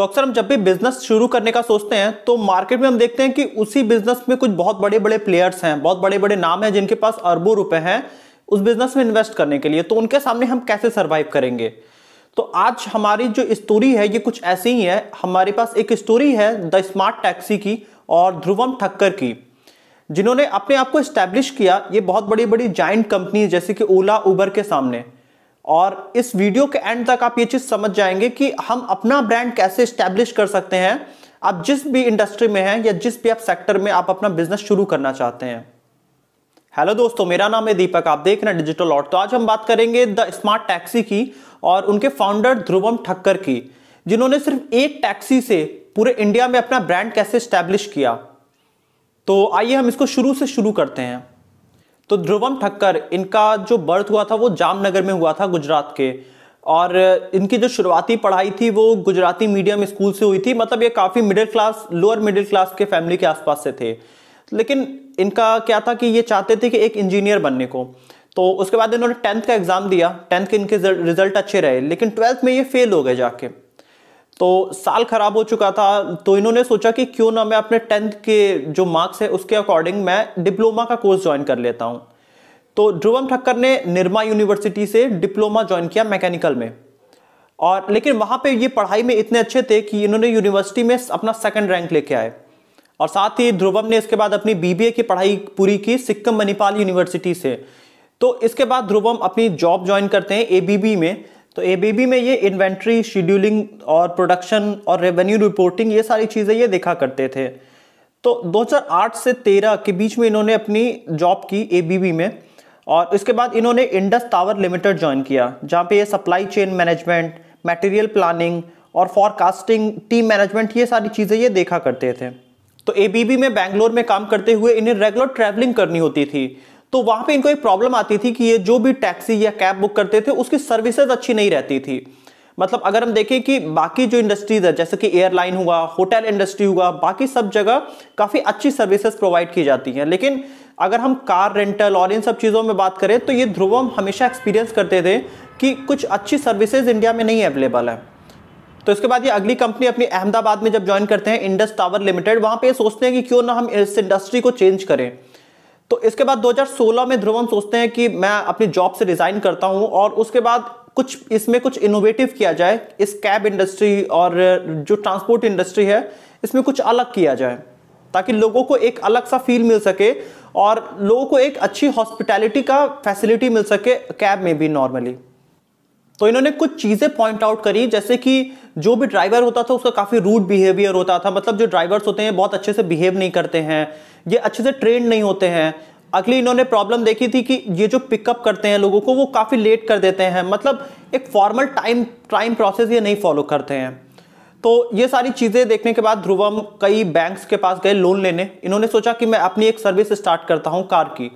तो अक्सर हम जब भी बिजनेस शुरू करने का सोचते हैं तो मार्केट में हम देखते हैं कि उसी बिजनेस में कुछ बहुत बड़े बड़े प्लेयर्स हैं बहुत बड़े बड़े नाम हैं जिनके पास अरबों रुपए हैं उस बिजनेस में इन्वेस्ट करने के लिए तो उनके सामने हम कैसे सर्वाइव करेंगे तो आज हमारी जो स्टोरी है ये कुछ ऐसी ही है हमारे पास एक स्टोरी है द स्मार्ट टैक्सी की और ध्रुवम ठक्कर की जिन्होंने अपने आप को स्टैब्लिश किया ये बहुत बड़ी बड़ी जॉइंट कंपनी जैसे कि ओला उबर के सामने और इस वीडियो के एंड तक आप ये चीज़ समझ जाएंगे कि हम अपना ब्रांड कैसे स्टैब्लिश कर सकते हैं आप जिस भी इंडस्ट्री में हैं या जिस भी आप सेक्टर में आप अपना बिजनेस शुरू करना चाहते हैं हेलो दोस्तों मेरा नाम है दीपक आप देख रहे हैं डिजिटल ऑट तो आज हम बात करेंगे द स्मार्ट टैक्सी की और उनके फाउंडर ध्रुवम ठक्कर की जिन्होंने सिर्फ एक टैक्सी से पूरे इंडिया में अपना ब्रांड कैसे स्टैब्लिश किया तो आइए हम इसको शुरू से शुरू करते हैं तो ध्रुवम ठक्कर इनका जो बर्थ हुआ था वो जामनगर में हुआ था गुजरात के और इनकी जो शुरुआती पढ़ाई थी वो गुजराती मीडियम स्कूल से हुई थी मतलब ये काफ़ी middle class lower middle class के फैमिली के आसपास से थे लेकिन इनका क्या था कि ये चाहते थे कि एक इंजीनियर बनने को तो उसके बाद इन्होंने टेंथ का एग्ज़ाम दिया टेंथ के इनके रिजल्ट अच्छे रहे लेकिन ट्वेल्थ में ये फेल हो गए जाके तो साल खराब हो चुका था तो इन्होंने सोचा कि क्यों ना मैं अपने टेंथ के जो मार्क्स है उसके अकॉर्डिंग मैं डिप्लोमा का कोर्स ज्वाइन कर लेता हूँ तो ध्रुवम ठक्कर ने निर्मा यूनिवर्सिटी से डिप्लोमा ज्वाइन किया मैकेनिकल में और लेकिन वहाँ पे ये पढ़ाई में इतने अच्छे थे कि इन्होंने यूनिवर्सिटी में अपना सेकंड रैंक लेके आए और साथ ही ध्रुवम ने इसके बाद अपनी बीबीए की पढ़ाई पूरी की सिक्किम मणिपाल यूनिवर्सिटी से तो इसके बाद ध्रुवम अपनी जॉब ज्वाइन करते हैं एबीबी में तो एबीबी में ये इन्वेंट्री शेड्यूलिंग और प्रोडक्शन और रेवेन्यू रिपोर्टिंग ये सारी चीज़ें ये देखा करते थे तो 2008 से 13 के बीच में इन्होंने अपनी जॉब की एबीबी में और इसके बाद इन्होंने इंडस टावर लिमिटेड ज्वाइन किया जहाँ पे ये supply chain management material planning और फॉरकास्टिंग टीम मैनेजमेंट ये सारी चीज़ें ये देखा करते थे तो एबीबी में बैंगलोर में काम करते हुए इन्हें रेगुलर ट्रैवलिंग करनी होती थी तो वहां पे इनको एक प्रॉब्लम आती थी कि ये जो भी टैक्सी या कैब बुक करते थे उसकी सर्विसेज अच्छी नहीं रहती थी मतलब अगर हम देखें कि बाकी जो इंडस्ट्रीज है जैसे कि एयरलाइन हुआ होटल इंडस्ट्री हुआ बाकी सब जगह काफ़ी अच्छी सर्विसेज प्रोवाइड की जाती हैं लेकिन अगर हम कार रेंटल और इन सब चीज़ों में बात करें तो ये ध्रुवम हमेशा एक्सपीरियंस करते थे कि कुछ अच्छी सर्विसेज इंडिया में नहीं अवेलेबल है तो इसके बाद ये अगली कंपनी अपनी अहमदाबाद में जब ज्वाइन करते हैं इंडस टावर लिमिटेड वहाँ पर सोचते हैं कि क्यों ना हम इस इंडस्ट्री को चेंज करें तो इसके बाद 2016 में ध्रुवम सोचते हैं कि मैं अपनी जॉब से रिजाइन करता हूं और उसके बाद कुछ इसमें कुछ इनोवेटिव किया जाए इस कैब इंडस्ट्री और जो ट्रांसपोर्ट इंडस्ट्री है इसमें कुछ अलग किया जाए ताकि लोगों को एक अलग सा फील मिल सके और लोगों को एक अच्छी हॉस्पिटैलिटी का फैसिलिटी मिल सके कैब में भी नॉर्मली तो इन्होंने कुछ चीज़ें पॉइंट आउट करी जैसे कि जो भी ड्राइवर होता था उसका काफ़ी रूड बिहेवियर होता था मतलब जो ड्राइवर्स होते हैं बहुत अच्छे से बिहेव नहीं करते हैं ये अच्छे से ट्रेंड नहीं होते हैं अगली इन्होंने प्रॉब्लम देखी थी कि ये जो पिकअप करते हैं लोगों को वो काफ़ी लेट कर देते हैं मतलब एक फॉर्मल टाइम टाइम प्रोसेस ये नहीं फॉलो करते हैं तो ये सारी चीज़ें देखने के बाद ध्रुवम कई बैंक्स के पास गए लोन लेने इन्होंने सोचा कि मैं अपनी एक सर्विस स्टार्ट करता हूँ कार की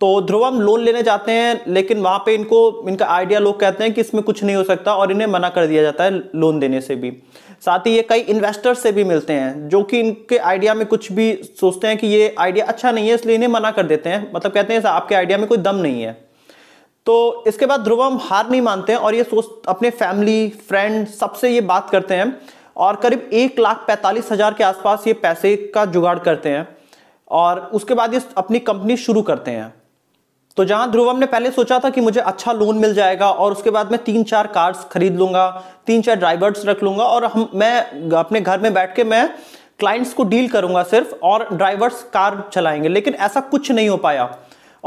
तो ध्रुवम लोन लेने जाते हैं लेकिन वहाँ पे इनको इनका आइडिया लोग कहते हैं कि इसमें कुछ नहीं हो सकता और इन्हें मना कर दिया जाता है लोन देने से भी साथ ही ये कई इन्वेस्टर से भी मिलते हैं जो कि इनके आइडिया में कुछ भी सोचते हैं कि ये आइडिया अच्छा नहीं है इसलिए इन्हें मना कर देते हैं मतलब कहते हैं आपके आइडिया में कोई दम नहीं है तो इसके बाद ध्रुवम हार नहीं मानते हैं और ये सोच अपने फैमिली फ्रेंड सबसे ये बात करते हैं और करीब एक लाख पैंतालीस हज़ार के आसपास ये पैसे का जुगाड़ करते हैं और उसके बाद ये अपनी कंपनी शुरू करते हैं तो जहां ध्रुवम ने पहले सोचा था कि मुझे अच्छा लोन मिल जाएगा और उसके बाद मैं तीन चार कार्स खरीद लूंगा तीन चार ड्राइवर्स रख लूंगा और हम मैं अपने घर में बैठ के मैं क्लाइंट्स को डील करूंगा सिर्फ और ड्राइवर्स कार चलाएंगे लेकिन ऐसा कुछ नहीं हो पाया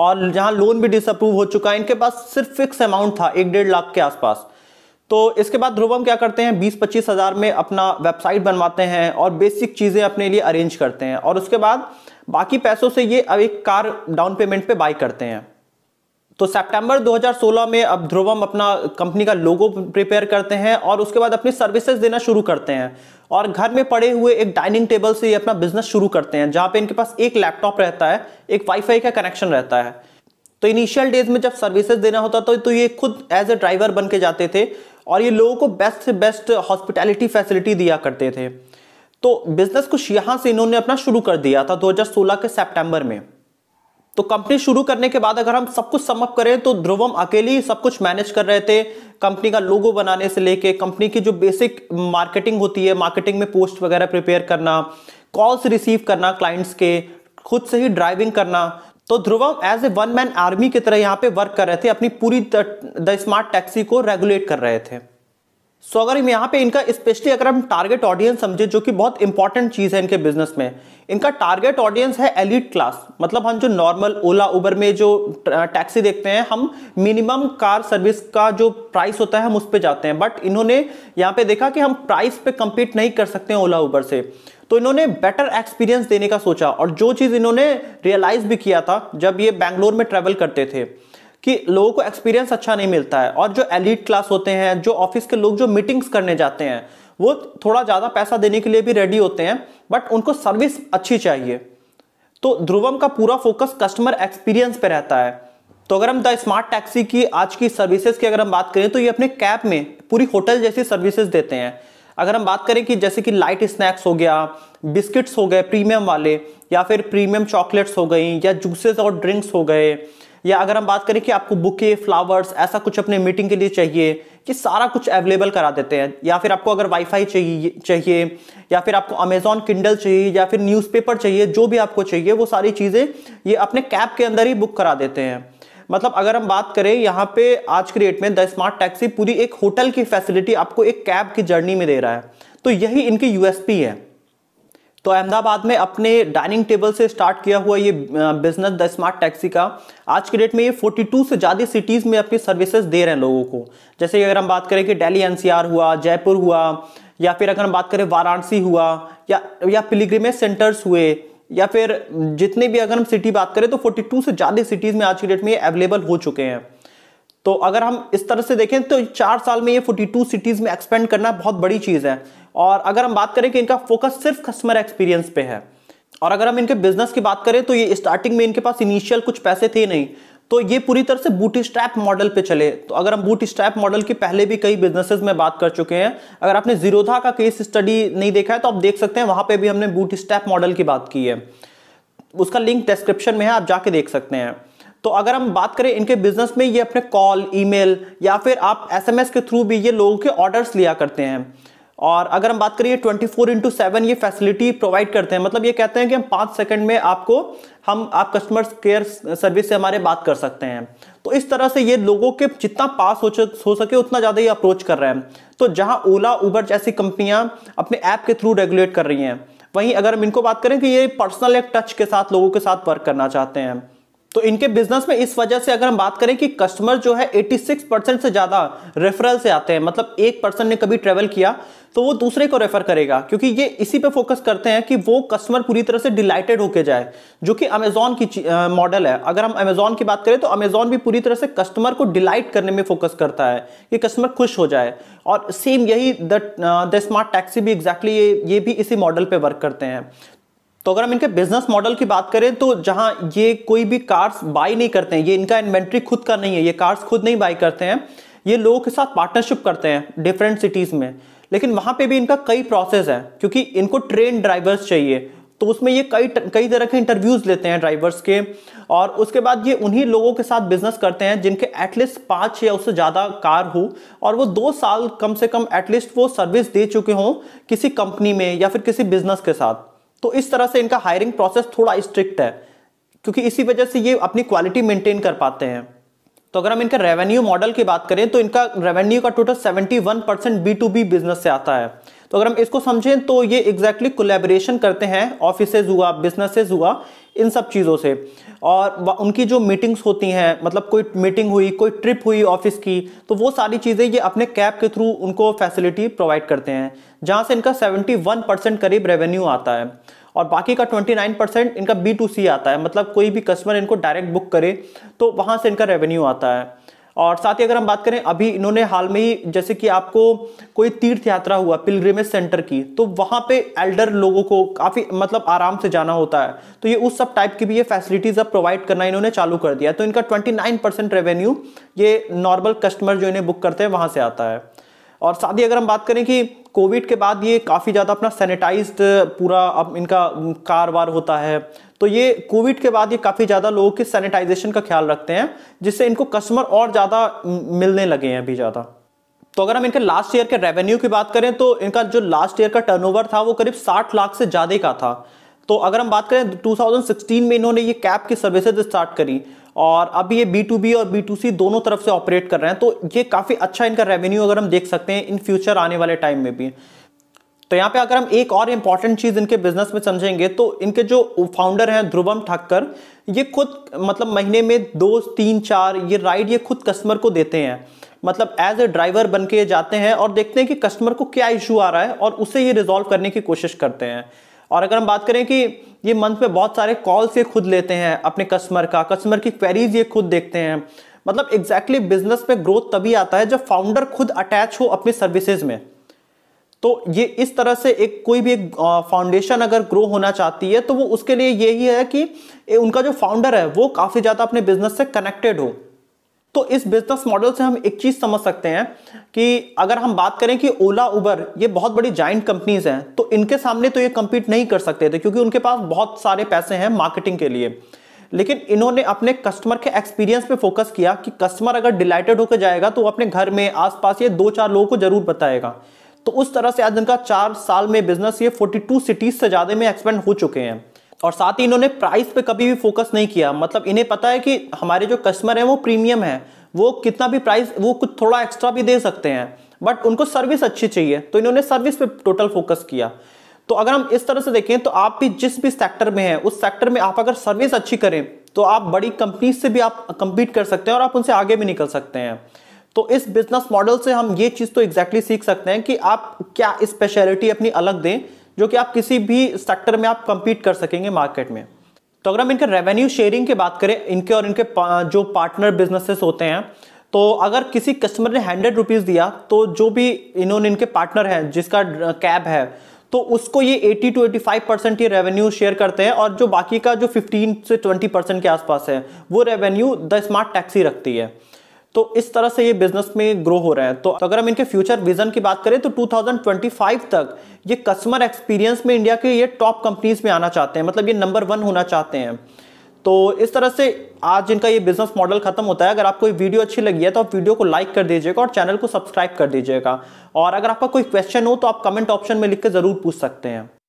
और जहां लोन भी डिसअप्रूव हो चुका है इनके पास सिर्फ फिक्स अमाउंट था एक डेढ़ लाख के आसपास तो इसके बाद ध्रुवम क्या करते हैं बीस पच्चीस हज़ार में अपना वेबसाइट बनवाते हैं और बेसिक चीज़ें अपने लिए अरेंज करते हैं और उसके बाद बाकी पैसों से ये अब एक कार डाउन पेमेंट पे बाई करते हैं तो सितंबर 2016 में अब ध्रुवम अपना कंपनी का लोगो प्रिपेयर करते हैं और उसके बाद अपनी सर्विसेज देना शुरू करते हैं और घर में पड़े हुए एक डाइनिंग टेबल से ये अपना बिजनेस शुरू करते हैं जहां पे इनके पास एक लैपटॉप रहता है एक वाईफाई का कनेक्शन रहता है तो इनिशियल डेज में जब सर्विसेज देना होता था तो, तो ये खुद एज ए ड्राइवर बन के जाते थे और ये लोगों को बेस्ट से बेस्ट हॉस्पिटैलिटी फैसिलिटी दिया करते थे तो बिजनेस कुछ यहां से इन्होंने अपना शुरू कर दिया था 2016 के सितंबर में तो कंपनी शुरू करने के बाद अगर हम सब कुछ समअप करें तो ध्रुवम अकेले ही सब कुछ मैनेज कर रहे थे कंपनी का लोगो बनाने से लेके कंपनी की जो बेसिक मार्केटिंग होती है मार्केटिंग में पोस्ट वगैरह प्रिपेयर करना कॉल्स रिसीव करना क्लाइंट्स के खुद से ही ड्राइविंग करना तो Dhruvam as a one man army की तरह यहाँ पे वर्क कर रहे थे अपनी पूरी द स्मार्ट टैक्सी को रेगुलेट कर रहे थे सो अगर हम यहाँ पे इनका स्पेशली अगर हम टारगेट ऑडियंस समझे जो कि बहुत इंपॉर्टेंट चीज़ है इनके बिजनेस में इनका टारगेट ऑडियंस है एलिट क्लास मतलब हम जो नॉर्मल ओला उबर में जो टैक्सी देखते हैं हम मिनिमम कार सर्विस का जो प्राइस होता है हम उस पर जाते हैं बट इन्होंने यहाँ पे देखा कि हम प्राइस पे कम्पीट नहीं कर सकते हैं ओला उबर से तो इन्होंने बेटर एक्सपीरियंस देने का सोचा और जो चीज़ इन्होंने रियलाइज भी किया था जब ये बैंगलोर में ट्रेवल करते थे कि लोगों को एक्सपीरियंस अच्छा नहीं मिलता है और जो एलिट क्लास होते हैं जो ऑफिस के लोग जो मीटिंग्स करने जाते हैं वो थोड़ा ज़्यादा पैसा देने के लिए भी रेडी होते हैं बट उनको सर्विस अच्छी चाहिए तो ध्रुवम का पूरा फोकस कस्टमर एक्सपीरियंस पे रहता है तो अगर हम द स्मार्ट टैक्सी की आज की सर्विसेज की अगर हम बात करें तो ये अपने कैब में पूरी होटल जैसी सर्विसेज देते हैं अगर हम बात करें कि जैसे कि लाइट स्नैक्स हो गया बिस्किट्स हो गए प्रीमियम वाले या फिर प्रीमियम चॉकलेट्स हो गई या जूसेस और ड्रिंक्स हो गए या अगर हम बात करें कि आपको बुके फ्लावर्स ऐसा कुछ अपने मीटिंग के लिए चाहिए कि सारा कुछ अवेलेबल करा देते हैं या फिर आपको अगर वाईफाई चाहिए चाहिए या फिर आपको अमेजॉन किंडल चाहिए या फिर न्यूज़पेपर चाहिए जो भी आपको चाहिए वो सारी चीज़ें ये अपने कैब के अंदर ही बुक करा देते हैं मतलब अगर हम बात करें यहाँ पे आज के डेट में द स्मार्ट टैक्सी पूरी एक होटल की फैसिलिटी आपको एक कैब की जर्नी में दे रहा है तो यही इनकी यूएसपी है तो अहमदाबाद में अपने डाइनिंग टेबल से स्टार्ट किया हुआ ये बिजनेस द स्मार्ट टैक्सी का आज के डेट में ये 42 से ज़्यादा सिटीज़ में अपनी सर्विसेज दे रहे हैं लोगों को जैसे अगर हम बात करें कि दिल्ली एनसीआर हुआ जयपुर हुआ या फिर अगर हम बात करें वाराणसी हुआ या या पिलीग्रीमेज सेंटर्स हुए या फिर जितने भी अगर हम सिटी बात करें तो 42 से ज़्यादा सिटीज़ में आज के डेट में ये अवेलेबल हो चुके हैं तो अगर हम इस तरह से देखें तो चार साल में ये 42 सिटीज में एक्सपेंड करना बहुत बड़ी चीज़ है और अगर हम बात करें कि इनका फोकस सिर्फ कस्टमर एक्सपीरियंस पे है और अगर हम इनके बिजनेस की बात करें तो ये स्टार्टिंग में इनके पास इनिशियल कुछ पैसे थे नहीं तो ये पूरी तरह से बूट स्ट्रैप मॉडल पे चले तो अगर हम बूट स्ट्रैप मॉडल की पहले भी कई बिजनेसेस में बात कर चुके हैं अगर आपने जीरोधा का केस स्टडी नहीं देखा है तो आप देख सकते हैं वहां पे भी हमने बूट स्ट्रैप मॉडल की बात की है उसका लिंक डिस्क्रिप्शन में है आप जाके देख सकते हैं तो अगर हम बात करें इनके बिजनेस में ये अपने कॉल ईमेल या फिर आप एसएमएस के थ्रू भी ये लोगों के ऑर्डर्स लिया करते हैं और अगर हम बात करें ट्वेंटी फोर इंटू सेवन ये फैसिलिटी प्रोवाइड करते हैं मतलब ये कहते हैं कि हम पाँच सेकंड में आपको हम आप कस्टमर केयर सर्विस से हमारे बात कर सकते हैं तो इस तरह से ये लोगों के जितना पास हो, हो सके उतना ज़्यादा ये अप्रोच कर रहे हैं तो जहाँ ओला उबर जैसी कंपनियाँ अपने ऐप के थ्रू रेगुलेट कर रही हैं वहीं अगर हम इनको बात करें कि ये पर्सनल एक टच के साथ लोगों के साथ वर्क करना चाहते हैं तो इनके बिजनेस में इस वजह से अगर हम बात करें कि कस्टमर जो है 86 परसेंट से ज़्यादा रेफरल से आते हैं मतलब एक पर्सन ने कभी ट्रेवल किया तो वो दूसरे को रेफर करेगा क्योंकि ये इसी पे फोकस करते हैं कि वो कस्टमर पूरी तरह से डिलाइटेड होके जाए जो कि अमेजोन की मॉडल है अगर हम अमेजोन की बात करें तो अमेजोन भी पूरी तरह से कस्टमर को डिलाइट करने में फोकस करता है कि कस्टमर खुश हो जाए और सेम यही द स्मार्ट टैक्सी भी एग्जैक्टली exactly ये ये भी इसी मॉडल पर वर्क करते हैं तो अगर हम इनके बिजनेस मॉडल की बात करें तो जहां ये कोई भी कार्स बाई नहीं करते हैं ये इनका इन्वेंट्री खुद का नहीं है ये कार्स खुद नहीं बाई करते हैं ये लोगों के साथ पार्टनरशिप करते हैं डिफरेंट सिटीज़ में लेकिन वहाँ पे भी इनका कई प्रोसेस है क्योंकि इनको ट्रेन ड्राइवर्स चाहिए तो उसमें ये कई कई तरह के इंटरव्यूज़ लेते हैं ड्राइवर्स के और उसके बाद ये उन्हीं लोगों के साथ बिजनेस करते हैं जिनके एटलीस्ट पाँच या उससे ज़्यादा कार हो और वो दो साल कम से कम एटलीस्ट वो सर्विस दे चुके हों किसी कंपनी में या फिर किसी बिजनेस के साथ तो इस तरह से इनका हायरिंग प्रोसेस थोड़ा स्ट्रिक्ट है क्योंकि इसी वजह से ये अपनी क्वालिटी मेंटेन कर पाते हैं तो अगर हम इनका रेवेन्यू मॉडल की बात करें तो इनका रेवेन्यू का total 71 percent B to B business से आता है तो अगर हम इसको समझें तो ये एग्जैक्टली exactly कोलेबरेशन करते हैं ऑफिसेज हुआ बिजनेसेस हुआ इन सब चीज़ों से और उनकी जो मीटिंग्स होती हैं मतलब कोई मीटिंग हुई कोई ट्रिप हुई ऑफिस की तो वो सारी चीज़ें ये अपने कैब के थ्रू उनको फैसिलिटी प्रोवाइड करते हैं जहाँ से इनका 71 परसेंट करीब रेवेन्यू आता है और बाकी का 29 परसेंट इनका बी टू सी आता है मतलब कोई भी कस्टमर इनको डायरेक्ट बुक करे तो वहाँ से इनका रेवेन्यू आता है और साथ ही अगर हम बात करें अभी इन्होंने हाल में ही जैसे कि आपको कोई तीर्थ यात्रा हुआ पिलग्रिमेज सेंटर की तो वहां पे एल्डर लोगों को काफी मतलब आराम से जाना होता है तो ये उस सब टाइप की भी ये फैसिलिटीज अब प्रोवाइड करना इन्होंने चालू कर दिया तो इनका 29% रेवेन्यू ये नॉर्मल कस्टमर जो इन्हें बुक करते हैं वहां से आता है और साथ ही अगर हम बात करें कि कोविड के बाद ये काफ़ी ज़्यादा अपना सैनिटाइज्ड पूरा अब इनका कार वार होता है तो ये कोविड के बाद ये काफ़ी ज़्यादा लोगों के सैनिटाइजेशन का ख्याल रखते हैं जिससे इनको कस्टमर और ज़्यादा मिलने लगे हैं अभी ज़्यादा तो अगर हम इनके लास्ट ईयर के रेवेन्यू की बात करें तो इनका जो लास्ट ईयर का टर्नओवर था वो करीब 60 लाख से ज़्यादा का था तो अगर हम बात करें 2016 में इन्होंने ये कैब की सर्विसेज स्टार्ट करी और अब ये बी टू बी और बी टू सी दोनों तरफ से ऑपरेट कर रहे हैं तो ये काफ़ी अच्छा इनका रेवेन्यू अगर हम देख सकते हैं इन फ्यूचर आने वाले टाइम में भी तो यहाँ पे अगर हम एक और इंपॉर्टेंट चीज इनके बिजनेस में समझेंगे तो इनके जो फाउंडर हैं ध्रुवम ठाकर ये खुद मतलब महीने में दो तीन चार ये राइड ये खुद कस्टमर को देते हैं मतलब एज ए ड्राइवर बन के जाते हैं और देखते हैं कि कस्टमर को क्या इशू आ रहा है और उसे ये रिजॉल्व करने की कोशिश करते हैं और अगर हम बात करें कि ये मंथ में बहुत सारे कॉल्स ये खुद लेते हैं अपने कस्टमर का कस्टमर की क्वेरीज ये खुद देखते हैं मतलब एग्जैक्टली exactly बिजनेस में ग्रोथ तभी आता है जब फाउंडर खुद अटैच हो अपनी सर्विसेज में तो ये इस तरह से एक कोई भी एक फाउंडेशन अगर ग्रो होना चाहती है तो वो उसके लिए यही है कि उनका जो फाउंडर है वो काफ़ी ज़्यादा अपने बिजनेस से कनेक्टेड हो तो इस बिजनेस मॉडल से हम एक चीज़ समझ सकते हैं कि अगर हम बात करें कि ओला उबर ये बहुत बड़ी जाइंट कंपनीज हैं तो इनके सामने तो ये कम्पीट नहीं कर सकते थे क्योंकि उनके पास बहुत सारे पैसे हैं मार्केटिंग के लिए लेकिन इन्होंने अपने कस्टमर के एक्सपीरियंस पे फोकस किया कि कस्टमर अगर डिलाइटेड होकर जाएगा तो अपने घर में आसपास ये दो चार लोगों को जरूर बताएगा तो उस तरह से आज इनका चार साल में बिजनेस ये 42 सिटीज से ज़्यादा में एक्सपेंड हो चुके हैं और साथ ही इन्होंने प्राइस पे कभी भी फोकस नहीं किया मतलब इन्हें पता है कि हमारे जो कस्टमर हैं वो प्रीमियम है वो कितना भी प्राइस वो कुछ थोड़ा एक्स्ट्रा भी दे सकते हैं बट उनको सर्विस अच्छी चाहिए तो इन्होंने सर्विस पे टोटल फोकस किया तो अगर हम इस तरह से देखें तो आप भी जिस भी सेक्टर में हैं उस सेक्टर में आप अगर सर्विस अच्छी करें तो आप बड़ी कंपनी से भी आप कंपीट कर सकते हैं और आप उनसे आगे भी निकल सकते हैं तो इस बिजनेस मॉडल से हम ये चीज तो एग्जैक्टली exactly सीख सकते हैं कि आप क्या स्पेशलिटी अपनी अलग दें जो कि आप किसी भी सेक्टर में आप कंपीट कर सकेंगे मार्केट में तो अगर हम इनके रेवेन्यू शेयरिंग की बात करें इनके और इनके जो पार्टनर बिजनेसेस होते हैं तो अगर किसी कस्टमर ने हंड्रेड रुपीज़ दिया तो जो भी इन्होंने इनके पार्टनर हैं जिसका कैब है तो उसको ये 80 टू 85 परसेंट ये रेवेन्यू शेयर करते हैं और जो बाकी का जो 15 से 20 परसेंट के आसपास है वो रेवेन्यू द स्मार्ट टैक्सी रखती है तो इस तरह से ये बिजनेस में ग्रो हो रहे हैं तो, तो अगर हम इनके फ्यूचर विजन की बात करें तो 2025 तक ये कस्टमर एक्सपीरियंस में इंडिया के ये टॉप कंपनीज में आना चाहते हैं मतलब ये नंबर वन होना चाहते हैं तो इस तरह से आज इनका ये बिजनेस मॉडल खत्म होता है अगर आपको ये वीडियो अच्छी लगी है तो आप वीडियो को लाइक कर दीजिएगा और चैनल को सब्सक्राइब कर दीजिएगा और अगर आपका कोई क्वेश्चन हो तो आप कमेंट ऑप्शन में लिख के जरूर पूछ सकते हैं